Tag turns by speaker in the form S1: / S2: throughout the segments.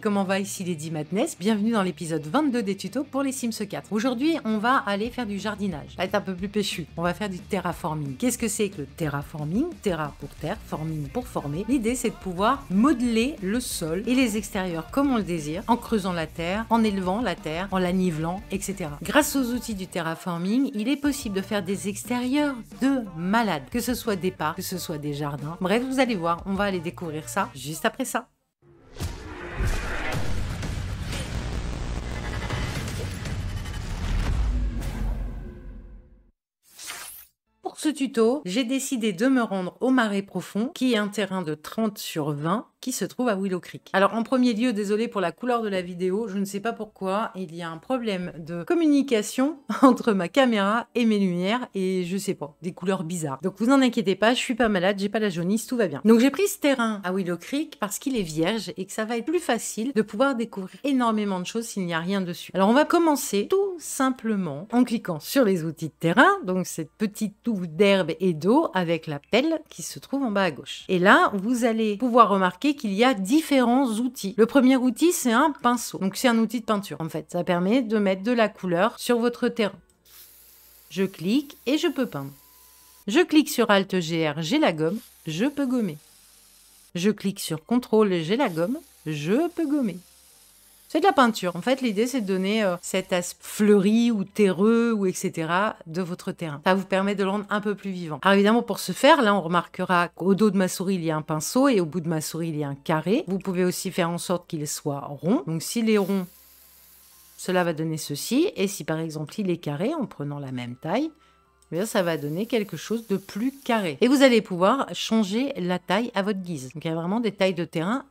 S1: comment va Ici Lady Madness. Bienvenue dans l'épisode 22 des tutos pour les Sims 4. Aujourd'hui, on va aller faire du jardinage. Ça va être un peu plus péchu. On va faire du terraforming. Qu'est-ce que c'est que le terraforming Terra pour terre, forming pour former. L'idée, c'est de pouvoir modeler le sol et les extérieurs comme on le désire, en creusant la terre, en élevant la terre, en la nivelant, etc. Grâce aux outils du terraforming, il est possible de faire des extérieurs de malades, que ce soit des parcs, que ce soit des jardins. Bref, vous allez voir, on va aller découvrir ça juste après ça. tuto, j'ai décidé de me rendre au marais profond, qui est un terrain de 30 sur 20 se trouve à Willow Creek. Alors en premier lieu, désolé pour la couleur de la vidéo, je ne sais pas pourquoi, il y a un problème de communication entre ma caméra et mes lumières et je sais pas, des couleurs bizarres. Donc vous en inquiétez pas, je suis pas malade, j'ai pas la jaunisse, tout va bien. Donc j'ai pris ce terrain à Willow Creek parce qu'il est vierge et que ça va être plus facile de pouvoir découvrir énormément de choses s'il n'y a rien dessus. Alors on va commencer tout simplement en cliquant sur les outils de terrain, donc cette petite touffe d'herbe et d'eau avec la pelle qui se trouve en bas à gauche. Et là, vous allez pouvoir remarquer qu'il y a différents outils. Le premier outil, c'est un pinceau. Donc c'est un outil de peinture en fait. Ça permet de mettre de la couleur sur votre terrain. Je clique et je peux peindre. Je clique sur Alt GR, j'ai la gomme, je peux gommer. Je clique sur Ctrl, j'ai la gomme, je peux gommer. C'est de la peinture. En fait, l'idée, c'est de donner euh, cet aspect fleuri ou terreux ou etc. de votre terrain. Ça vous permet de le rendre un peu plus vivant. Alors évidemment, pour ce faire, là, on remarquera qu'au dos de ma souris, il y a un pinceau et au bout de ma souris, il y a un carré. Vous pouvez aussi faire en sorte qu'il soit rond. Donc s'il est rond, cela va donner ceci. Et si par exemple il est carré, en prenant la même taille, eh ça va donner quelque chose de plus carré. Et vous allez pouvoir changer la taille à votre guise. Donc il y a vraiment des tailles de terrain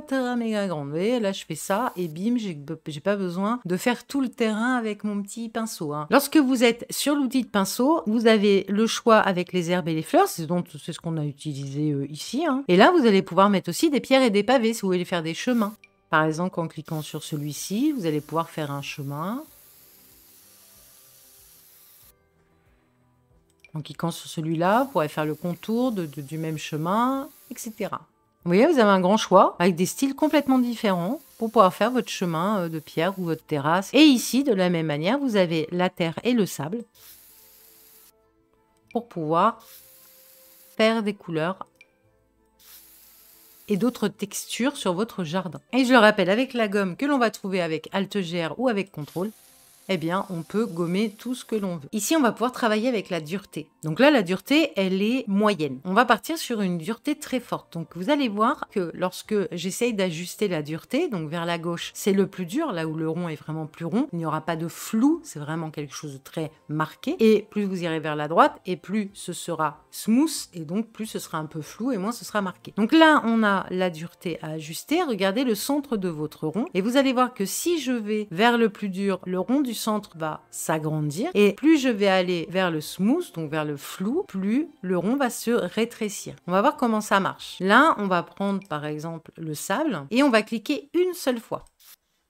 S1: terrain méga grande. Vous voyez, là, je fais ça et bim, j'ai pas besoin de faire tout le terrain avec mon petit pinceau. Hein. Lorsque vous êtes sur l'outil de pinceau, vous avez le choix avec les herbes et les fleurs, c'est c'est ce qu'on a utilisé euh, ici. Hein. Et là, vous allez pouvoir mettre aussi des pierres et des pavés si vous voulez faire des chemins. Par exemple, en cliquant sur celui-ci, vous allez pouvoir faire un chemin. En cliquant sur celui-là, vous pourrez faire le contour du même chemin, etc. Vous voyez, vous avez un grand choix avec des styles complètement différents pour pouvoir faire votre chemin euh, de pierre ou votre terrasse. Et ici, de la même manière, vous avez la terre et le sable pour pouvoir faire des couleurs et d'autres textures sur votre jardin. Et je le rappelle, avec la gomme que l'on va trouver avec alt ou avec Contrôle, eh bien, on peut gommer tout ce que l'on veut. Ici, on va pouvoir travailler avec la dureté. Donc là, la dureté, elle est moyenne. On va partir sur une dureté très forte. Donc vous allez voir que lorsque j'essaye d'ajuster la dureté, donc vers la gauche, c'est le plus dur, là où le rond est vraiment plus rond. Il n'y aura pas de flou, c'est vraiment quelque chose de très marqué. Et plus vous irez vers la droite, et plus ce sera smooth, et donc plus ce sera un peu flou, et moins ce sera marqué. Donc là, on a la dureté à ajuster. Regardez le centre de votre rond, et vous allez voir que si je vais vers le plus dur, le rond du centre va s'agrandir et plus je vais aller vers le smooth, donc vers le flou, plus le rond va se rétrécir. On va voir comment ça marche. Là, on va prendre par exemple le sable et on va cliquer une seule fois.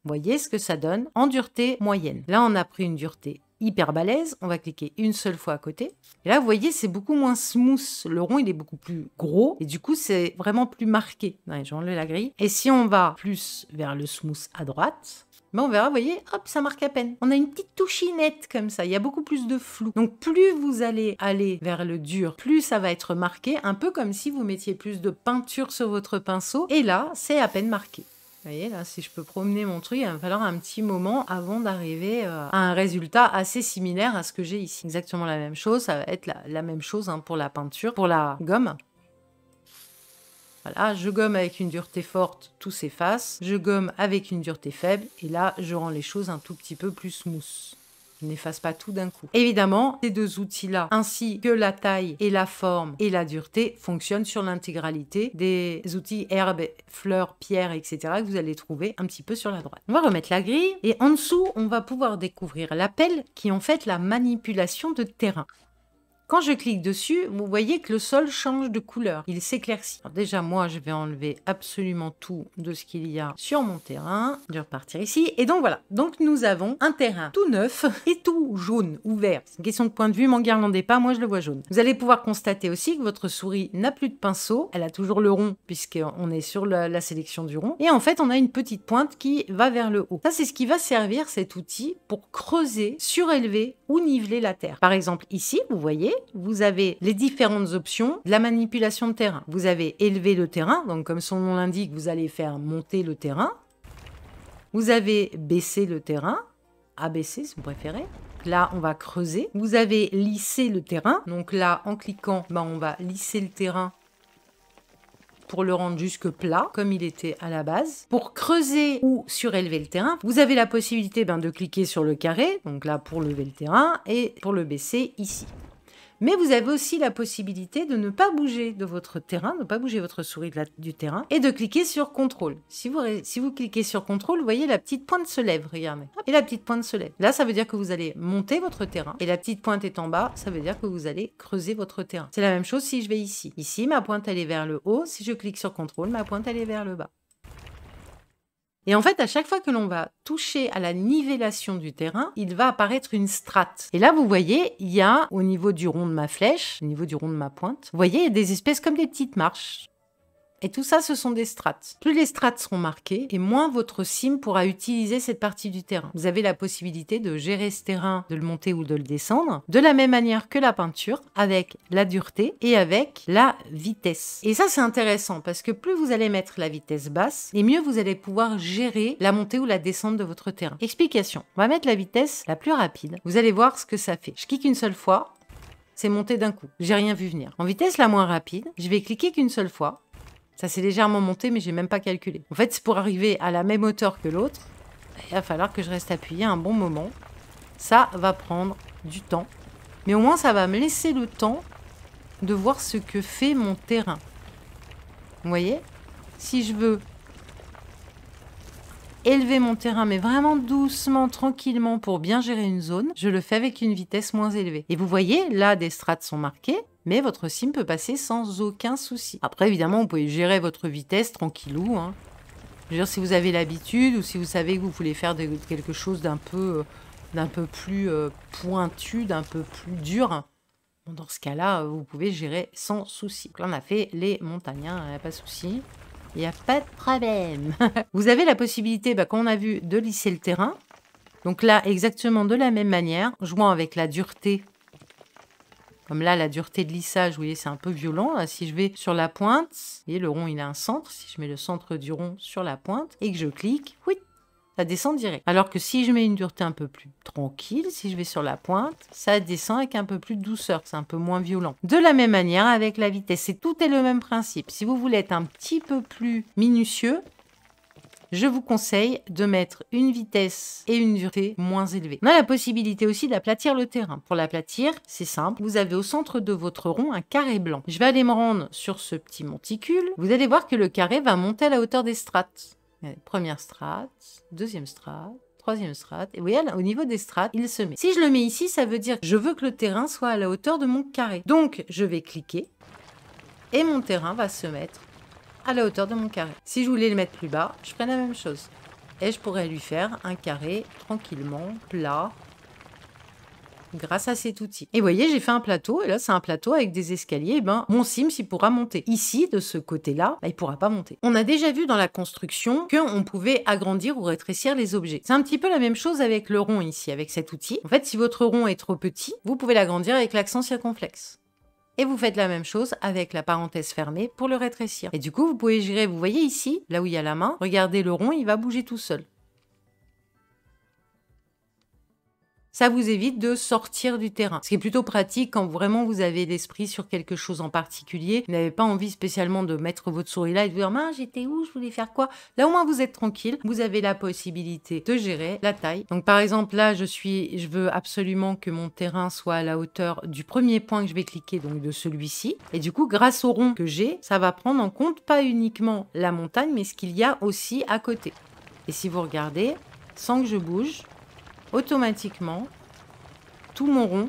S1: Voyez ce que ça donne en dureté moyenne. Là, on a pris une dureté hyper balèze, on va cliquer une seule fois à côté. Et là, vous voyez, c'est beaucoup moins smooth. Le rond, il est beaucoup plus gros. Et du coup, c'est vraiment plus marqué. vais J'enlève la grille. Et si on va plus vers le smooth à droite, ben on verra, vous voyez, hop, ça marque à peine. On a une petite touchinette comme ça, il y a beaucoup plus de flou. Donc plus vous allez aller vers le dur, plus ça va être marqué, un peu comme si vous mettiez plus de peinture sur votre pinceau. Et là, c'est à peine marqué. Vous voyez, là, si je peux promener mon truc, il va me falloir un petit moment avant d'arriver euh, à un résultat assez similaire à ce que j'ai ici. Exactement la même chose, ça va être la, même chose hein, pour la peinture, pour la gomme. Voilà, je gomme avec une dureté forte, tout s'efface. Je gomme avec une dureté faible, et là, je rends les choses un tout petit peu plus mousse n'efface pas tout d'un coup. Évidemment, ces deux outils-là, ainsi que la taille et la forme et la dureté, fonctionnent sur l'intégralité des outils herbes, fleurs, pierres, etc. que vous allez trouver un petit peu sur la droite. On va remettre la grille et en dessous, on va pouvoir découvrir la pelle qui est en fait la manipulation de terrain. Quand je clique dessus, vous voyez que le sol change de couleur, il s'éclaircit. Déjà, moi, je vais enlever absolument tout de ce qu'il y a sur mon terrain. Je vais repartir ici. Et donc voilà, donc nous avons un terrain tout neuf et tout jaune ou vert. C'est une question de point de vue, M'en n'est pas, moi je le vois jaune. Vous allez pouvoir constater aussi que votre souris n'a plus de pinceau, elle a toujours le rond puisqu'on est sur la sélection du rond. Et en fait, on a une petite pointe qui va vers le haut. Ça, c'est ce qui va servir cet outil pour creuser, surélever ou niveler la terre. Par exemple, ici, vous voyez, vous avez les différentes options de la manipulation de terrain. Vous avez élevé le terrain, donc comme son nom l'indique, vous allez faire monter le terrain. Vous avez baissé le terrain, abaisser si vous préférez. Là, on va creuser. Vous avez lissé le terrain. Donc là, en cliquant, ben, on va lisser le terrain pour le rendre jusque plat, comme il était à la base. Pour creuser ou surélever le terrain, vous avez la possibilité ben, de cliquer sur le carré, donc là pour lever le terrain, et pour le baisser ici. Mais vous avez aussi la possibilité de ne pas bouger de votre terrain, de ne pas bouger votre souris du terrain et de cliquer sur contrôle. Si vous, cliquez sur contrôle, vous voyez la petite pointe se lève, regardez. et la petite pointe se lève. Là, ça veut dire que vous allez monter votre terrain et la petite pointe est en bas, ça veut dire que vous allez creuser votre terrain. C'est la même chose si je vais ici. Ici, ma pointe elle est vers le haut. Si je clique sur contrôle, ma pointe elle est vers le bas. Et en fait, à chaque fois que l'on va toucher à la nivellation du terrain, il va apparaître une strate. Et là, vous voyez, il y a au niveau du rond de ma flèche, au niveau du rond de ma pointe, vous voyez, il y a des espèces comme des petites marches et tout ça, ce sont des strates. Plus les strates seront marquées, et moins votre sim pourra utiliser cette partie du terrain. Vous avez la possibilité de gérer ce terrain, de le monter ou de le descendre, de la même manière que la peinture, avec la dureté et avec la vitesse. Et ça, c'est intéressant, parce que plus vous allez mettre la vitesse basse, et mieux vous allez pouvoir gérer la montée ou la descente de votre terrain. Explication. On va mettre la vitesse la plus rapide. Vous allez voir ce que ça fait. Je clique une seule fois, c'est monté d'un coup. J'ai rien vu venir. En vitesse la moins rapide, je vais cliquer qu'une seule fois ça s'est légèrement monté, mais j'ai même pas calculé. En fait, c'est pour arriver à la même hauteur que l'autre, il va falloir que je reste appuyé un bon moment. Ça va prendre du temps. Mais au moins, ça va me laisser le temps de voir ce que fait mon terrain. Vous voyez Si je veux élever mon terrain, mais vraiment doucement, tranquillement, pour bien gérer une zone, je le fais avec une vitesse moins élevée. Et vous voyez, là, des strates sont marquées mais votre sim peut passer sans aucun souci. Après, évidemment, vous pouvez gérer votre vitesse tranquillou. Hein. Je veux dire, si vous avez l'habitude ou si vous savez que vous voulez faire quelque chose d'un peu, euh, d'un peu plus euh, pointu, d'un peu plus dur, dans ce cas-là, euh, vous pouvez gérer sans souci. là, on a fait les n'y hein, a pas de souci. Il n'y a pas de problème. vous avez la possibilité, bah, comme on a vu, de lisser le terrain. Donc là, exactement de la même manière, jouant avec la dureté comme là, la dureté de lissage, vous voyez, c'est un peu violent. si je vais sur la pointe, vous voyez, le rond, il a un centre. Si je mets le centre du rond sur la pointe et que je clique, oui, ça descend direct. Alors que si je mets une dureté un peu plus tranquille, si je vais sur la pointe, ça descend avec un peu plus de douceur, c'est un peu moins violent. De la même manière avec la vitesse, C'est tout est le même principe. Si vous voulez être un petit peu plus minutieux, je vous conseille de mettre une vitesse et une durée moins élevées. On a la possibilité aussi d'aplatir le terrain. Pour l'aplatir, c'est simple. Vous avez au centre de votre rond un carré blanc. Je vais aller me rendre sur ce petit monticule. Vous allez voir que le carré va monter à la hauteur des strates. Euh, première strate, deuxième strate, troisième strate. Et vous voyez, au niveau des strates, il se met. Si je le mets ici, ça veut dire que je veux que le terrain soit à la hauteur de mon carré. Donc, je vais cliquer et mon terrain va se mettre à la hauteur de mon carré. Si je voulais le mettre plus bas, je ferais la même chose. Et je pourrais lui faire un carré tranquillement, plat, grâce à cet outil. Et voyez, j'ai fait un plateau, et là c'est un plateau avec des escaliers, eh ben mon Sims il pourra monter. Ici, de ce côté-là, il bah, il pourra pas monter. On a déjà vu dans la construction qu'on pouvait agrandir ou rétrécir les objets. C'est un petit peu la même chose avec le rond ici, avec cet outil. En fait, si votre rond est trop petit, vous pouvez l'agrandir avec l'accent circonflexe. Et vous faites la même chose avec la parenthèse fermée pour le rétrécir. Et du coup, vous pouvez gérer, vous voyez ici, là où il y a la main, regardez le rond, il va bouger tout seul. Ça vous évite de sortir du terrain. Ce qui est plutôt pratique quand vraiment vous avez l'esprit sur quelque chose en particulier. Vous n'avez pas envie spécialement de mettre votre souris là et de vous dire j'étais où, je voulais faire quoi. Là au moins vous êtes tranquille, vous avez la possibilité de gérer la taille. Donc par exemple là je suis, je veux absolument que mon terrain soit à la hauteur du premier point que je vais cliquer, donc de celui-ci. Et du coup grâce au rond que j'ai, ça va prendre en compte pas uniquement la montagne, mais ce qu'il y a aussi à côté. Et si vous regardez, sans que je bouge, automatiquement, tout mon rond,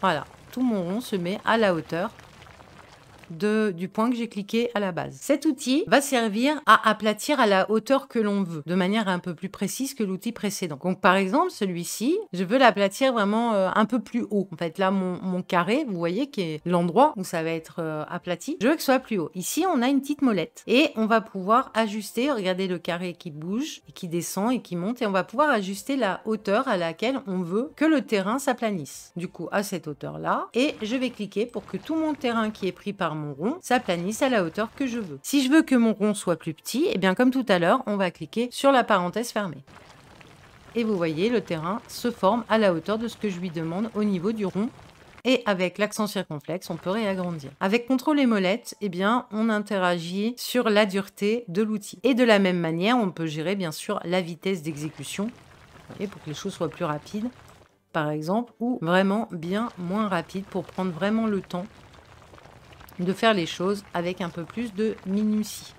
S1: voilà, tout mon rond se met à la hauteur de, du point que j'ai cliqué à la base. Cet outil va servir à aplatir à la hauteur que l'on veut, de manière un peu plus précise que l'outil précédent. Donc par exemple, celui-ci, je veux l'aplatir vraiment euh, un peu plus haut. En fait, là, mon, carré, vous voyez, qui est l'endroit où ça va être euh, aplati, je veux que ce soit plus haut. Ici, on a une petite molette et on va pouvoir ajuster, regardez le carré qui bouge, et qui descend et qui monte, et on va pouvoir ajuster la hauteur à laquelle on veut que le terrain s'aplanisse. Du coup, à cette hauteur-là, et je vais cliquer pour que tout mon terrain qui est pris par mon rond planisse à la hauteur que je veux. Si je veux que mon rond soit plus petit, et eh bien comme tout à l'heure, on va cliquer sur la parenthèse fermée. Et vous voyez, le terrain se forme à la hauteur de ce que je lui demande au niveau du rond et avec l'accent circonflexe, on peut réagrandir. Avec contrôle et molette, eh bien, on interagit sur la dureté de l'outil. Et de la même manière, on peut gérer bien sûr la vitesse d'exécution pour que les choses soient plus rapides, par exemple, ou vraiment bien moins rapides pour prendre vraiment le temps de faire les choses avec un peu plus de minutie.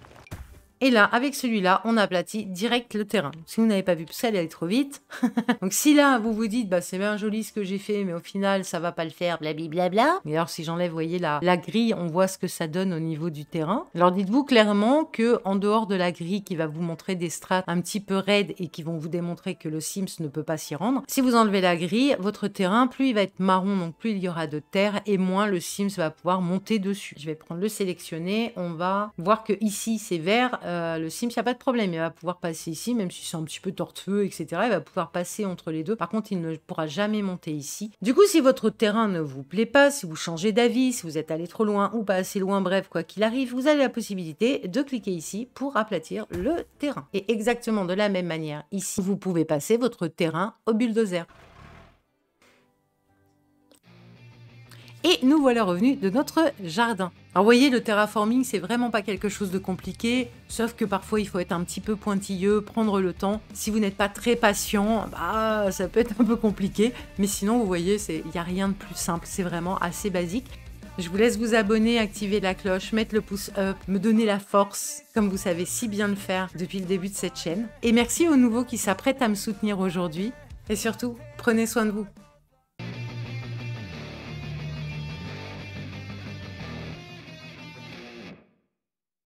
S1: Et là, avec celui-là, on aplatit direct le terrain. Si vous n'avez pas vu, ça allait trop vite. Donc si là, vous vous dites, bah, c'est bien joli ce que j'ai fait, mais au final, ça va pas le faire, blablabla. Bla, Mais alors, si j'enlève, vous voyez, la, la grille, on voit ce que ça donne au niveau du terrain. Alors dites-vous clairement que en dehors de la grille qui va vous montrer des strates un petit peu raides et qui vont vous démontrer que le Sims ne peut pas s'y rendre, si vous enlevez la grille, votre terrain, plus il va être marron, donc plus il y aura de terre et moins le Sims va pouvoir monter dessus. Je vais prendre le sélectionner, on va voir que ici c'est vert, euh, le Sims, il n'y a pas de problème. Il va pouvoir passer ici, même si c'est un petit peu tortueux, etc. Il va pouvoir passer entre les deux. Par contre, il ne pourra jamais monter ici. Du coup, si votre terrain ne vous plaît pas, si vous changez d'avis, si vous êtes allé trop loin ou pas assez loin, bref, quoi qu'il arrive, vous avez la possibilité de cliquer ici pour aplatir le terrain. Et exactement de la même manière, ici, vous pouvez passer votre terrain au bulldozer. Et nous voilà revenus de notre jardin. Alors vous voyez, le terraforming, c'est vraiment pas quelque chose de compliqué, sauf que parfois il faut être un petit peu pointilleux, prendre le temps. Si vous n'êtes pas très patient, bah ça peut être un peu compliqué, mais sinon vous voyez, il n'y a rien de plus simple, c'est vraiment assez basique. Je vous laisse vous abonner, activer la cloche, mettre le pouce up, me donner la force, comme vous savez si bien le faire depuis le début de cette chaîne. Et merci aux nouveaux qui s'apprêtent à me soutenir aujourd'hui. Et surtout, prenez soin de vous.